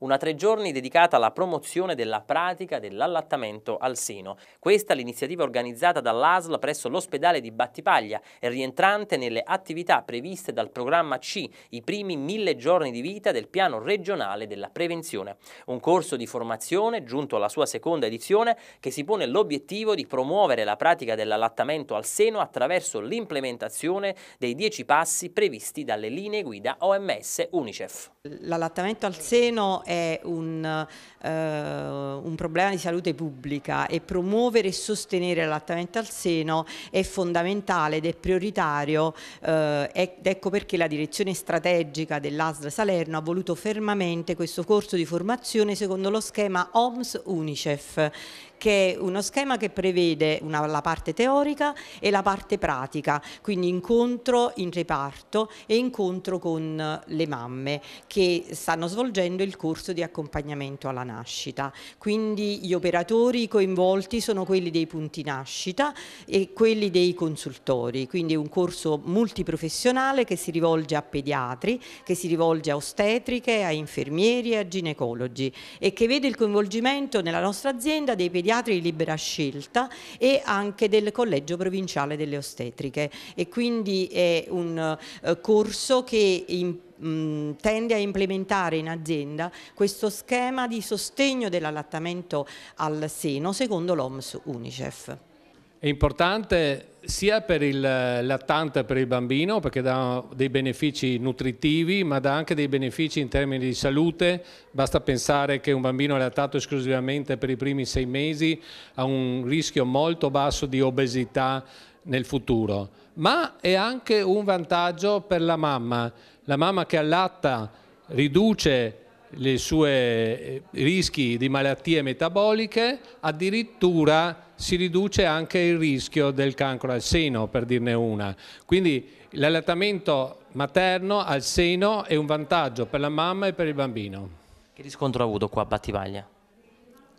una tre giorni dedicata alla promozione della pratica dell'allattamento al seno. Questa è l'iniziativa organizzata dall'ASL presso l'ospedale di Battipaglia e rientrante nelle attività previste dal programma C, i primi mille giorni di vita del piano regionale della prevenzione. Un corso di formazione giunto alla sua seconda edizione che si pone l'obiettivo di promuovere la pratica dell'allattamento al seno attraverso l'implementazione dei dieci passi previsti dalle linee guida OMS UNICEF. L'allattamento al seno è un, uh, un, problema di salute pubblica e promuovere e sostenere l'allattamento al seno è fondamentale ed è prioritario uh, ed ecco perché la direzione strategica dell'ASL Salerno ha voluto fermamente questo corso di formazione secondo lo schema OMS UNICEF che è uno schema che prevede una, la parte teorica e la parte pratica, quindi incontro in reparto e incontro con le mamme che stanno svolgendo il corso percorso di accompagnamento alla nascita. Quindi gli operatori coinvolti sono quelli dei punti nascita e quelli dei consultori, quindi un corso multiprofessionale che si rivolge a pediatri, che si rivolge a ostetriche, a infermieri e a ginecologi e che vede il coinvolgimento nella nostra azienda dei pediatri di libera scelta e anche del collegio provinciale delle ostetriche e quindi è un eh, corso che impegna mh, tende a implementare in azienda questo schema di sostegno dell'allattamento al seno secondo l'OMS Unicef. È importante sia per il lattante per il bambino perché dà dei benefici nutritivi ma dà anche dei benefici in termini di salute basta pensare che un bambino lattato esclusivamente per i primi sei mesi ha un rischio molto basso di obesità nel futuro ma è anche un vantaggio per la mamma la mamma che allatta riduce i suoi eh, rischi di malattie metaboliche, addirittura si riduce anche il rischio del cancro al seno, per dirne una. Quindi l'allattamento materno al seno è un vantaggio per la mamma e per il bambino. Che riscontro ha avuto qua a Battipaglia?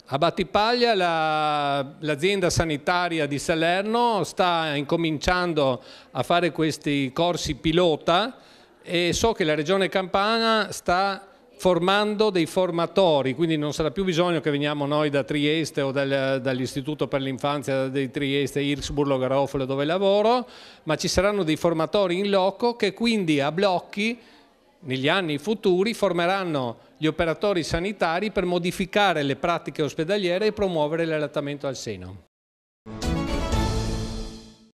A Battipaglia l'azienda sanitaria di Salerno sta incominciando a fare questi corsi pilota e so che la Regione Campana sta formando dei formatori, quindi non sarà più bisogno che veniamo noi da Trieste o dal, dall'Istituto per l'Infanzia di Trieste, Irsburlo, Garofalo dove lavoro, ma ci saranno dei formatori in loco che quindi a blocchi negli anni futuri formeranno gli operatori sanitari per modificare le pratiche ospedaliere e promuovere l'allattamento al seno.